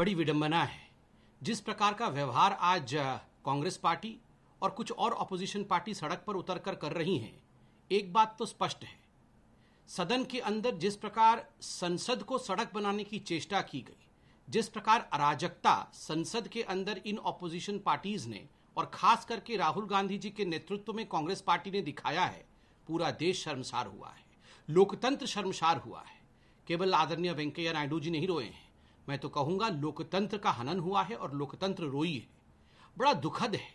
बड़ी विडंबना है जिस प्रकार का व्यवहार आज कांग्रेस पार्टी और कुछ और अपोजिशन पार्टी सड़क पर उतर कर कर रही हैं एक बात तो स्पष्ट है सदन के अंदर जिस प्रकार संसद को सड़क बनाने की चेष्टा की गई जिस प्रकार अराजकता संसद के अंदर इन ऑपोजिशन पार्टीज ने और खास करके राहुल गांधी जी के नेतृत्व में कांग्रेस पार्टी ने दिखाया है पूरा देश शर्मसार हुआ है लोकतंत्र शर्मसार हुआ है केवल आदरणीय वेंकैया नायडू जी नहीं रोए हैं मैं तो कहूंगा लोकतंत्र का हनन हुआ है और लोकतंत्र रोई है बड़ा दुखद है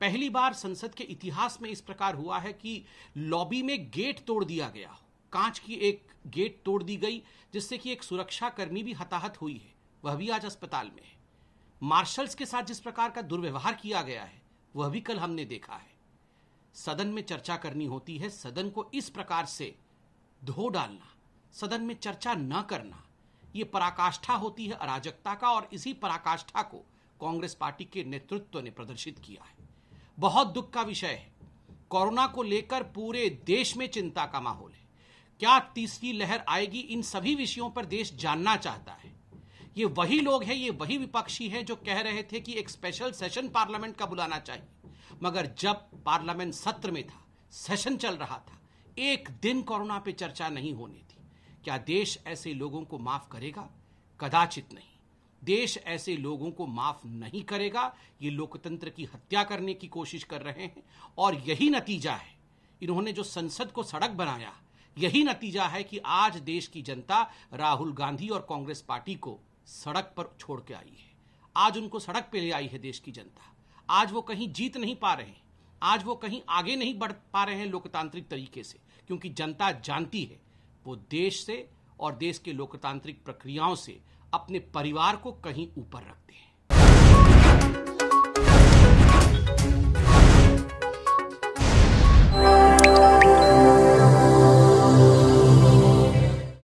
पहली बार संसद के इतिहास में इस प्रकार हुआ है कि लॉबी में गेट तोड़ दिया गया हो कांच की एक गेट तोड़ दी गई जिससे कि एक सुरक्षाकर्मी भी हताहत हुई है वह भी आज अस्पताल में है मार्शल्स के साथ जिस प्रकार का दुर्व्यवहार किया गया है वह भी कल हमने देखा है सदन में चर्चा करनी होती है सदन को इस प्रकार से धो डालना सदन में चर्चा न करना ये पराकाष्ठा होती है अराजकता का और इसी पराकाष्ठा को कांग्रेस पार्टी के नेतृत्व ने प्रदर्शित किया है बहुत दुख का विषय है कोरोना को लेकर पूरे देश में चिंता का माहौल है क्या तीसरी लहर आएगी इन सभी विषयों पर देश जानना चाहता है ये वही लोग हैं ये वही विपक्षी हैं जो कह रहे थे कि एक स्पेशल सेशन पार्लियामेंट का बुलाना चाहिए मगर जब पार्लियामेंट सत्र में था सेशन चल रहा था एक दिन कोरोना पे चर्चा नहीं होनी थी क्या देश ऐसे लोगों को माफ करेगा कदाचित नहीं देश ऐसे लोगों को माफ नहीं करेगा ये लोकतंत्र की हत्या करने की कोशिश कर रहे हैं और यही नतीजा है इन्होंने जो संसद को सड़क बनाया यही नतीजा है कि आज देश की जनता राहुल गांधी और कांग्रेस पार्टी को सड़क पर छोड़ के आई है आज उनको सड़क पर ले आई है देश की जनता आज वो कहीं जीत नहीं पा रहे हैं आज वो कहीं आगे नहीं बढ़ पा रहे हैं लोकतांत्रिक तरीके से क्योंकि जनता जानती है वो देश से और देश के लोकतांत्रिक प्रक्रियाओं से अपने परिवार को कहीं ऊपर रखते हैं